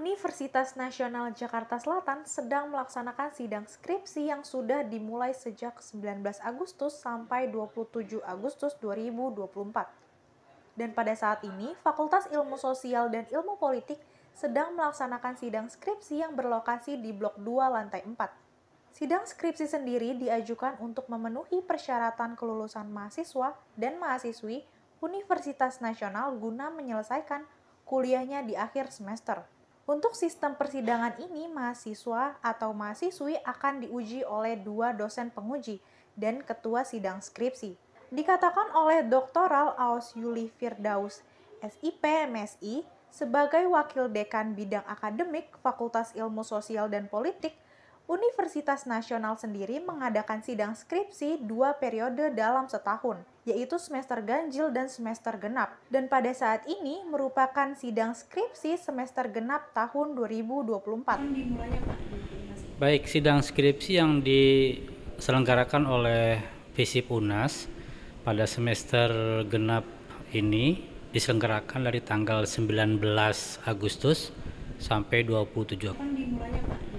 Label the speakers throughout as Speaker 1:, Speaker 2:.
Speaker 1: Universitas Nasional Jakarta Selatan sedang melaksanakan sidang skripsi yang sudah dimulai sejak 19 Agustus sampai 27 Agustus 2024. Dan pada saat ini, Fakultas Ilmu Sosial dan Ilmu Politik sedang melaksanakan sidang skripsi yang berlokasi di Blok 2 Lantai 4. Sidang skripsi sendiri diajukan untuk memenuhi persyaratan kelulusan mahasiswa dan mahasiswi Universitas Nasional guna menyelesaikan kuliahnya di akhir semester. Untuk sistem persidangan ini, mahasiswa atau mahasiswi akan diuji oleh dua dosen penguji dan ketua sidang skripsi. Dikatakan oleh doktoral Aus Yuli Firdaus, SIP MSI, sebagai wakil dekan bidang akademik Fakultas Ilmu Sosial dan Politik – Universitas Nasional sendiri mengadakan sidang skripsi dua periode dalam setahun, yaitu semester ganjil dan semester genap, dan pada saat ini merupakan sidang skripsi semester genap tahun 2024.
Speaker 2: Baik, sidang skripsi yang diselenggarakan oleh FISIP UNAS pada semester genap ini diselenggarakan dari tanggal 19 Agustus sampai 27
Speaker 1: Agustus.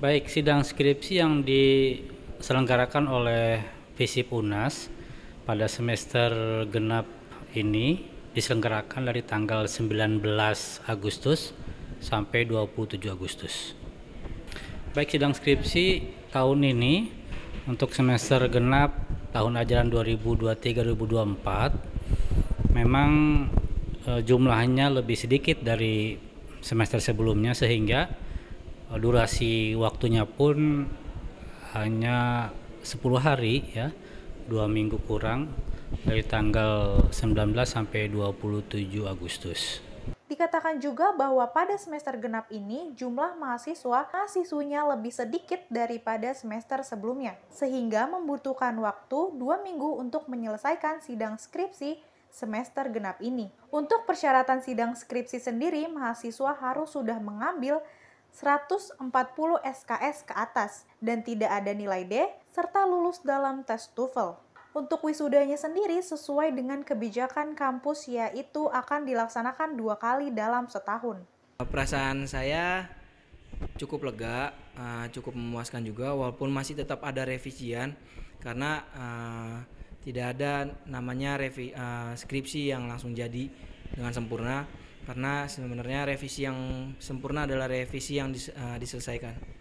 Speaker 2: Baik, sidang skripsi yang diselenggarakan oleh FISIP UNAS pada semester genap ini diselenggarakan dari tanggal 19 Agustus sampai 27 Agustus. Baik, sidang skripsi tahun ini untuk semester genap tahun ajaran 2023-2024 memang eh, jumlahnya lebih sedikit dari semester sebelumnya sehingga Eh, durasi waktunya pun hanya 10 hari ya dua minggu kurang dari tanggal 19 sampai 27 Agustus.
Speaker 1: Dikatakan juga bahwa pada semester genap ini jumlah mahasiswa mahasiswinya lebih sedikit daripada semester sebelumnya, sehingga membutuhkan waktu dua minggu untuk menyelesaikan sidang skripsi semester genap ini. Untuk persyaratan sidang skripsi sendiri, mahasiswa harus sudah mengambil 140 SKS ke atas dan tidak ada nilai D, serta lulus dalam tes TOEFL. Untuk wisudanya sendiri sesuai dengan kebijakan kampus yaitu akan dilaksanakan dua kali dalam setahun.
Speaker 3: Perasaan saya cukup lega, eh, cukup memuaskan juga walaupun masih tetap ada revisian karena eh, tidak ada namanya eh, skripsi yang langsung jadi dengan sempurna karena sebenarnya revisi yang sempurna adalah revisi yang dis, uh, diselesaikan